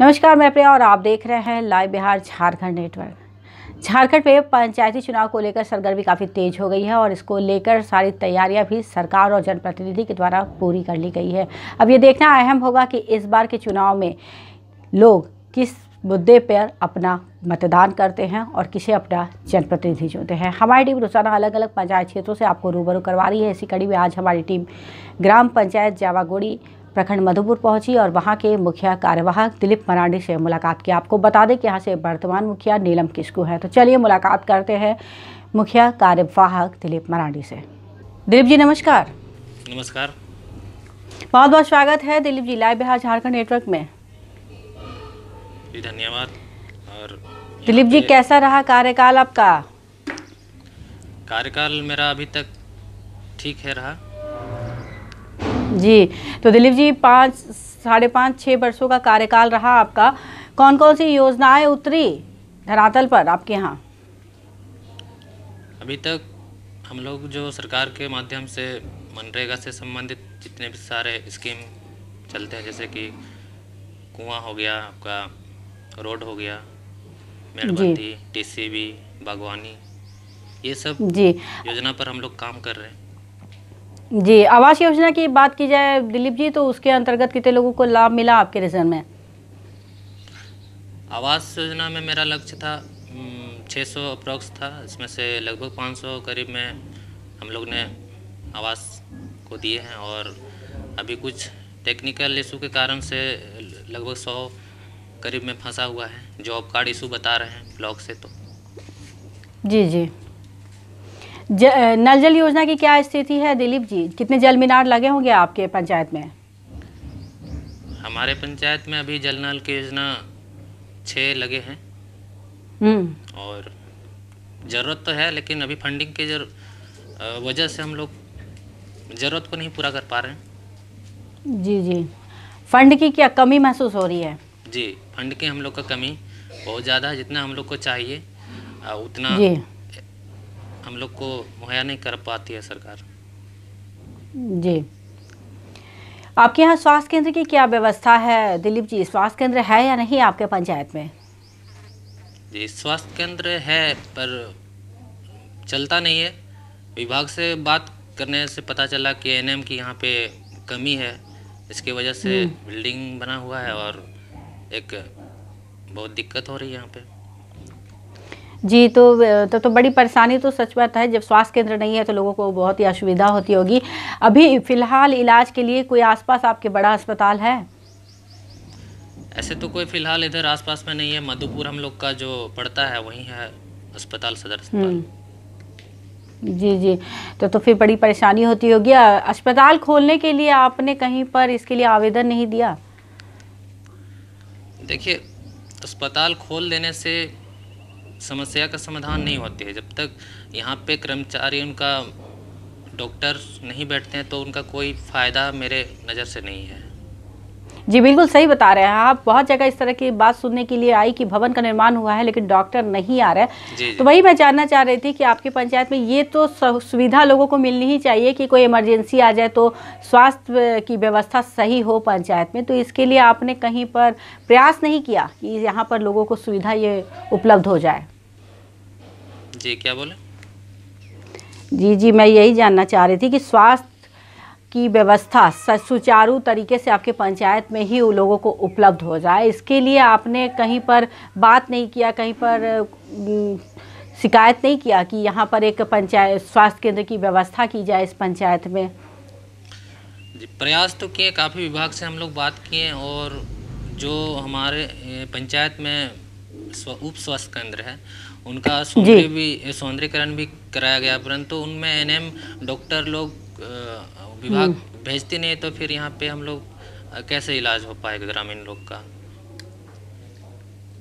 नमस्कार मैं प्रिया और आप देख रहे हैं लाइव बिहार झारखंड नेटवर्क झारखंड में पंचायती चुनाव को लेकर सरगर्मी काफ़ी तेज हो गई है और इसको लेकर सारी तैयारियां भी सरकार और जनप्रतिनिधि के द्वारा पूरी कर ली गई है अब ये देखना अहम होगा कि इस बार के चुनाव में लोग किस मुद्दे पर अपना मतदान करते हैं और किसे अपना जनप्रतिनिधि चुनते हैं हमारी टीम रोजाना अलग अलग पंचायत क्षेत्रों से आपको रूबरू करवा रही है इसी कड़ी में आज हमारी टीम ग्राम पंचायत जावागोड़ी प्रखंड मधुपुर पहुंची और वहां के मुखिया कार्यवाहक दिलीप मरांडी से मुलाकात की आपको बता दें कि यहां से वर्तमान मुखिया नीलम किस्कू हैं तो चलिए मुलाकात करते हैं मुखिया कार्यवाहक दिलीप मरांडी से दिलीप जी नमस्कार नमस्कार बहुत बहुत स्वागत है दिलीप जी लाइव बिहार झारखंड नेटवर्क में धन्यवाद और दिलीप जी कैसा रहा कार्यकाल आपका कार्यकाल मेरा अभी तक ठीक है रहा जी तो दिलीप जी पाँच साढ़े पाँच छः वर्षों का कार्यकाल रहा आपका कौन कौन सी योजनाएं उतरी धरातल पर आपके यहाँ अभी तक हम लोग जो सरकार के माध्यम से मनरेगा से संबंधित जितने भी सारे स्कीम चलते हैं जैसे कि कुआं हो गया आपका रोड हो गया मेड़बंदी टीसीबी बागवानी ये सब जी योजना पर हम लोग काम कर रहे हैं जी आवास योजना की बात की जाए दिलीप जी तो उसके अंतर्गत कितने लोगों को लाभ मिला आपके रिजन में आवास योजना में मेरा लक्ष्य था 600 सौ अप्रॉक्स था इसमें से लगभग 500 करीब में हम लोग ने आवास को दिए हैं और अभी कुछ टेक्निकल इशू के कारण से लगभग 100 करीब में फंसा हुआ है जॉब कार्ड इशू बता रहे हैं ब्लॉक से तो जी जी नल जल योजना की क्या स्थिति है दिलीप जी कितने जल मीनार लगे होंगे आपके पंचायत में हमारे पंचायत में अभी जल नल की योजना छः लगे हैं हम्म। और ज़रूरत तो है लेकिन अभी फंडिंग की जर वजह से हम लोग ज़रूरत को नहीं पूरा कर पा रहे हैं जी जी फंड की क्या कमी महसूस हो रही है जी फंड की हम लोग का कमी बहुत ज़्यादा है जितना हम लोग को चाहिए उतना हम लोग को मुहैया नहीं कर पाती है सरकार जी आपके यहाँ स्वास्थ्य केंद्र की क्या व्यवस्था है दिलीप जी स्वास्थ्य केंद्र है या नहीं आपके पंचायत में जी स्वास्थ्य केंद्र है पर चलता नहीं है विभाग से बात करने से पता चला कि एनएम की यहाँ पे कमी है इसकी वजह से हम्म। बिल्डिंग बना हुआ है और एक बहुत दिक्कत हो रही है यहाँ पे जी तो तो, तो बड़ी परेशानी तो सच बात है जब स्वास्थ्य केंद्र नहीं है तो लोगों को बहुत ही असुविधा होती होगी अभी फ़िलहाल इलाज के लिए कोई आसपास आपके बड़ा अस्पताल है ऐसे तो कोई फ़िलहाल इधर आसपास में नहीं है मधुपुर हम लोग का जो पड़ता है वहीं है अस्पताल सदर अस्पताल हम्म। जी जी तो तो फिर बड़ी परेशानी होती होगी अस्पताल खोलने के लिए आपने कहीं पर इसके लिए आवेदन नहीं दिया देखिए अस्पताल खोल देने से समस्या का समाधान नहीं होती है जब तक यहाँ पे कर्मचारी उनका डॉक्टर नहीं बैठते हैं तो उनका कोई फ़ायदा मेरे नज़र से नहीं है जी बिल्कुल सही बता रहे हैं आप बहुत जगह इस तरह की बात सुनने के लिए आई कि भवन का निर्माण हुआ है लेकिन डॉक्टर नहीं आ जी, जी. तो वही मैं जानना चाह रही थी कि आपकी पंचायत में ये तो सुविधा लोगों को मिलनी ही चाहिए कि कोई इमरजेंसी आ जाए तो स्वास्थ्य की व्यवस्था सही हो पंचायत में तो इसके लिए आपने कहीं पर प्रयास नहीं किया कि यहाँ पर लोगों को सुविधा ये उपलब्ध हो जाए जी क्या बोले जी जी मैं यही जानना चाह रही थी कि स्वास्थ्य की व्यवस्था सुचारू तरीके से आपके पंचायत में ही उन लोगों को उपलब्ध हो जाए इसके लिए आपने कहीं पर बात नहीं किया कहीं पर शिकायत नहीं किया कि यहाँ पर एक पंचायत स्वास्थ्य केंद्र की व्यवस्था की जाए इस पंचायत में प्रयास तो किए काफ़ी विभाग से हम लोग बात किए और जो हमारे पंचायत में उप स्वास्थ्य केंद्र है उनका सौंदर्य भी सौंदर्यकरण भी कराया गया परंतु उनमें एनएम डॉक्टर लोग विभाग भेजते नहीं तो फिर यहाँ पे हम लोग कैसे इलाज हो पाएगा ग्रामीण लोग का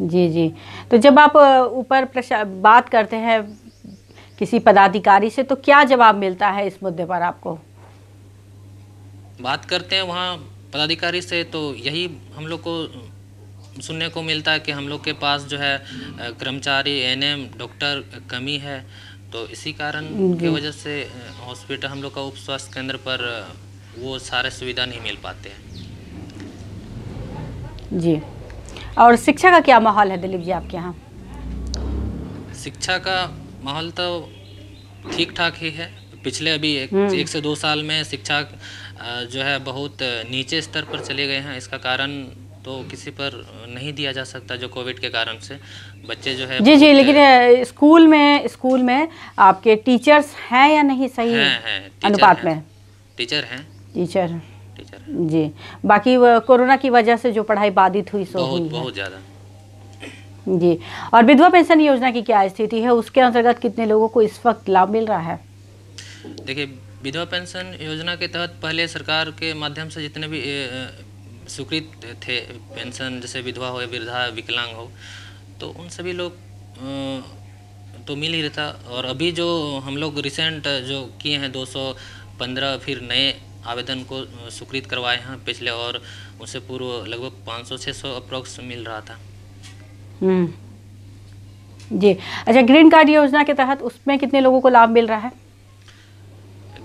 जी जी तो जब आप ऊपर बात करते हैं किसी पदाधिकारी से तो क्या जवाब मिलता है इस मुद्दे पर आपको बात करते हैं वहाँ पदाधिकारी से तो यही हम लोग को सुनने को मिलता है कि हम लोग के पास जो है कर्मचारी एनएम डॉक्टर कमी है तो इसी कारण की वजह से हॉस्पिटल हम लोग का उप स्वास्थ्य केंद्र पर वो सारे सुविधा नहीं मिल पाते हैं जी और शिक्षा का क्या माहौल है दिलीप जी आपके यहाँ शिक्षा का माहौल तो ठीक ठाक ही है पिछले अभी एक, हम्म। एक से दो साल में शिक्षा जो है बहुत नीचे स्तर पर चले गए हैं इसका कारण तो किसी पर नहीं दिया जा सकता जो कोविड के कारण से बच्चे जो है जी जी लेकिन स्कूल में स्कूल में आपके टीचर्स हैं या नहीं सही है, है, अनुपात में टीचर हैं टीचर टीचर है। जी बाकी कोरोना की वजह से जो पढ़ाई बाधित हुई सो बहुत, बहुत ज़्यादा जी और विधवा पेंशन योजना की क्या स्थिति है उसके अंतर्गत कितने लोगों को इस वक्त लाभ मिल रहा है देखिए विधवा पेंशन योजना के तहत पहले सरकार के माध्यम से जितने भी स्वीकृत थे पेंशन जैसे विधवा हो या वृद्धा विकलांग हो तो उन सभी लोग तो मिल ही रहता और अभी जो हम लोग रिसेंट जो किए हैं 215 फिर नए आवेदन को स्वीकृत करवाए हैं पिछले और उससे पूर्व लगभग 500-600 अप्रोक्स मिल रहा था हम्म। जी अच्छा ग्रीन कार्ड योजना के तहत उसमें कितने लोगों को लाभ मिल रहा है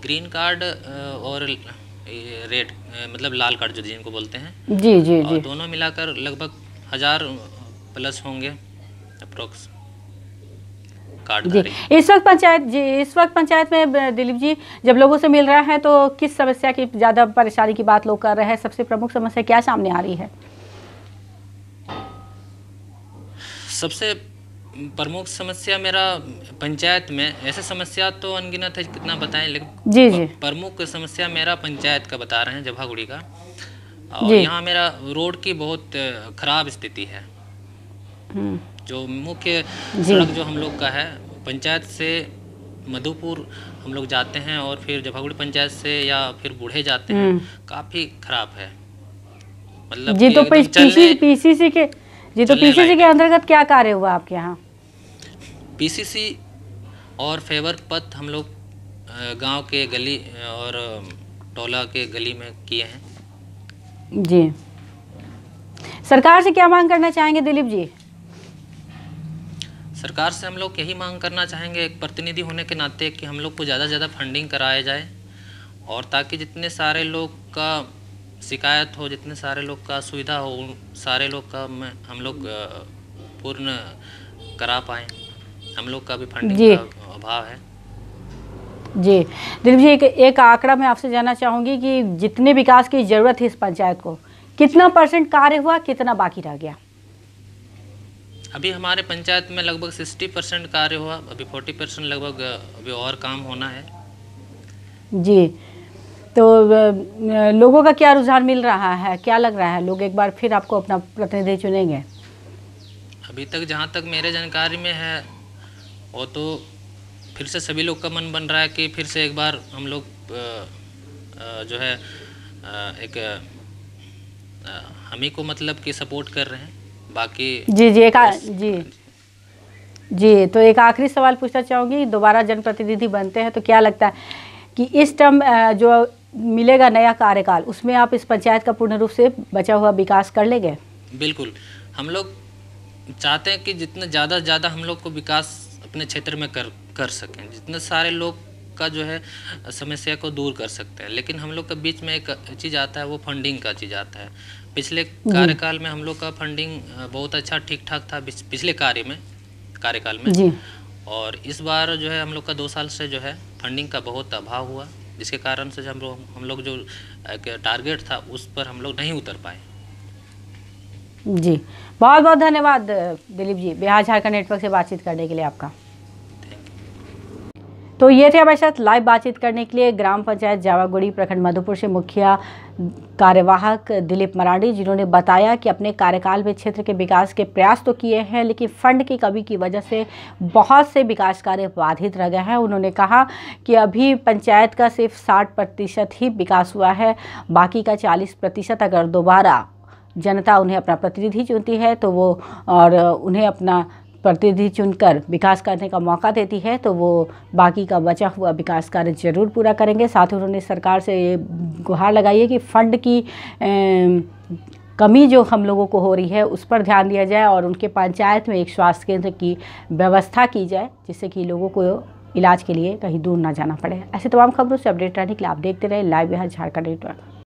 ग्रीन कार्ड और रेड मतलब लाल कार्ड जो जिनको बोलते हैं जी जी और जी दोनों मिलाकर लगभग हज़ार प्लस होंगे अप्रोक्स जी इस वक्त पंचायत जी इस वक्त पंचायत में दिलीप जी जब लोगों से मिल रहा है तो किस समस्या की ज़्यादा परेशानी की बात लोग कर रहे हैं सबसे प्रमुख समस्या क्या सामने आ रही है सबसे प्रमुख समस्या मेरा पंचायत में ऐसे समस्या तो अनगिनत है कितना बताएं लेकिन जी जी प्रमुख समस्या मेरा पंचायत का बता रहे हैं जबागुड़ी का और यहाँ मेरा रोड की बहुत खराब स्थिति है हम्म। जो मुख्य सड़क जो हम लोग का है पंचायत से मधुपुर हम लोग जाते हैं और फिर जबागुड़ी पंचायत से या फिर बूढ़े जाते हैं हम्म। काफ़ी खराब है मतलब जी तो पीसीसी पीसीसी के जी तो पीसीसी के अंतर्गत क्या कार्य हुआ आपके यहाँ पीसीसी और फेवर पथ हम लोग गांव के गली और टोला के गली में किए हैं जी सरकार से क्या मांग करना चाहेंगे दिलीप जी सरकार से हम लोग यही मांग करना चाहेंगे एक प्रतिनिधि होने के नाते कि हम लोग को ज़्यादा से ज़्यादा फंडिंग कराया जाए और ताकि जितने सारे लोग का शिकायत हो जितने सारे लोग का सुविधा हो उन सारे लोग का हम लोग पूर्ण करा पाए हम लोग का भी फंडिंग का अभाव है जी दिलीप जी एक, एक आंकड़ा मैं आपसे जानना चाहूंगी कि जितने विकास की ज़रूरत है इस पंचायत को कितना परसेंट कार्य हुआ कितना बाकी रह गया अभी हमारे पंचायत में लगभग सिक्सटी परसेंट कार्य हुआ अभी फोर्टी परसेंट लगभग अभी और काम होना है जी तो लोगों का क्या रुझान मिल रहा है क्या लग रहा है लोग एक बार फिर आपको अपना प्रतिनिधि चुनेंगे अभी तक जहाँ तक मेरे जानकारी में है वो तो फिर से सभी लोग का मन बन रहा है कि फिर से एक बार हम लोग जो है एक हम ही को मतलब कि सपोर्ट कर रहे हैं बाकी जी जी एक जी जी तो एक आखिरी सवाल पूछना चाहूँगी दोबारा जनप्रतिनिधि बनते हैं तो क्या लगता है कि इस टर्म जो मिलेगा नया कार्यकाल उसमें आप इस पंचायत का पूर्ण रूप से बचा हुआ विकास कर लेंगे बिल्कुल हम लोग चाहते हैं कि जितना ज़्यादा से ज़्यादा हम लोग को विकास अपने क्षेत्र में कर कर सकें जितने सारे लोग का जो है समस्या को दूर कर सकते हैं लेकिन हम लोग के बीच में एक चीज़ आता है वो फंडिंग का चीज़ आता है पिछले कार्यकाल में हम लोग का फंडिंग बहुत अच्छा ठीक ठाक था पिछले कार्य में कार्यकाल में और इस बार जो है हम लोग का दो साल से जो है फंडिंग का बहुत अभाव हुआ जिसके कारण से हम लोग हम लोग जो टारगेट था उस पर हम लोग नहीं उतर पाए जी बहुत बहुत धन्यवाद दिलीप जी बिहार झारखंड नेटवर्क से बातचीत करने के लिए आपका तो ये थे हमारे साथ लाइव बातचीत करने के लिए ग्राम पंचायत जावागुड़ी प्रखंड मधुपुर से मुखिया कार्यवाहक दिलीप मरांडी जिन्होंने बताया कि अपने कार्यकाल में क्षेत्र के विकास के प्रयास तो किए हैं लेकिन फंड की कमी की वजह से बहुत से विकास कार्य बाधित रह गए हैं उन्होंने कहा कि अभी पंचायत का सिर्फ साठ प्रतिशत ही विकास हुआ है बाकी का चालीस प्रतिशत अगर दोबारा जनता उन्हें अपना प्रतिनिधि चुनती है तो वो और उन्हें अपना प्रतिनिधि चुनकर विकास करने का मौका देती है तो वो बाकी का बचा हुआ विकास कार्य जरूर पूरा करेंगे साथ ही उन्होंने सरकार से ये गुहार लगाई है कि फ़ंड की ए, कमी जो हम लोगों को हो रही है उस पर ध्यान दिया जाए और उनके पंचायत में एक स्वास्थ्य केंद्र की व्यवस्था की जाए जिससे कि लोगों को इलाज के लिए कहीं दूर ना जाना पड़े ऐसे तमाम खबरों से अपडेट रहने के लिए आप देखते रहे लाइव बिहार झारखंड नेटवर्क